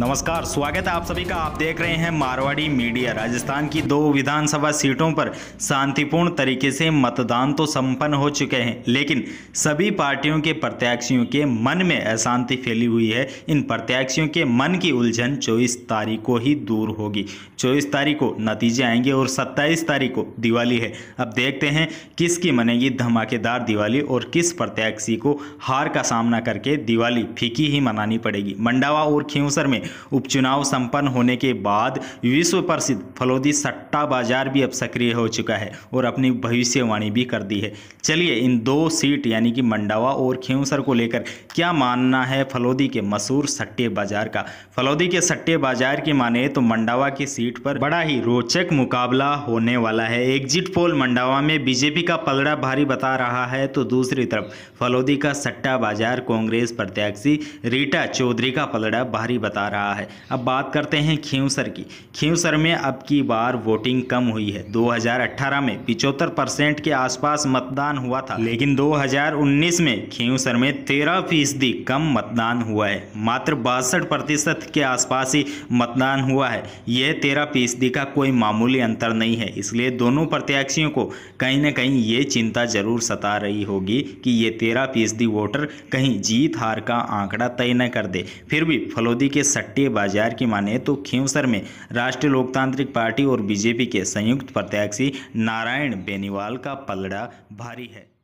नमस्कार स्वागत है आप सभी का आप देख रहे हैं मारवाड़ी मीडिया राजस्थान की दो विधानसभा सीटों पर शांतिपूर्ण तरीके से मतदान तो संपन्न हो चुके हैं लेकिन सभी पार्टियों के प्रत्याशियों के मन में अशांति फैली हुई है इन प्रत्याशियों के मन की उलझन 24 तारीख को ही दूर होगी 24 तारीख को नतीजे आएंगे और सत्ताईस तारीख को दिवाली है अब देखते हैं किसकी मनेगी धमाकेदार दिवाली और किस प्रत्याशी को हार का सामना करके दिवाली फीकी ही मनानी पड़ेगी मंडावा और खींवसर में उपचुनाव संपन्न होने के बाद विश्व प्रसिद्ध फलोदी सट्टा बाजार भी अब सक्रिय हो चुका है और अपनी भविष्यवाणी भी कर दी है चलिए इन दो सीट यानी कि मंडावा और खेऊसर को लेकर क्या मानना है फलोदी के मशहूर सट्टे बाजार का फलोदी के सट्टे बाजार की माने तो मंडावा की सीट पर बड़ा ही रोचक मुकाबला होने वाला है एग्जिट पोल मंडावा में बीजेपी का पलड़ा भारी बता रहा है तो दूसरी तरफ फलोदी का सट्टा बाजार कांग्रेस प्रत्याशी रीटा चौधरी का पलड़ा भारी बता रहा रहा है अब बात करते हैं खेवसर की खेवसर में अब की बार वोटिंग कम हुई है 2018 में पिचहत्तर परसेंट के आसपास मतदान हुआ था लेकिन 2019 में खेवसर में तेरह फीसदी कम मतदान हुआ है मात्र बासठ प्रतिशत के आसपास ही मतदान हुआ है यह तेरह फीसदी का कोई मामूली अंतर नहीं है इसलिए दोनों प्रत्याशियों को कहीं ना कहीं ये चिंता जरूर सता रही होगी कि ये तेरह फीसदी वोटर कहीं जीत हार का आंकड़ा तय न कर दे फिर भी फलोदी के सट्टे बाजार की माने तो खेवसर में राष्ट्रीय लोकतांत्रिक पार्टी और बीजेपी के संयुक्त प्रत्याशी नारायण बेनीवाल का पलड़ा भारी है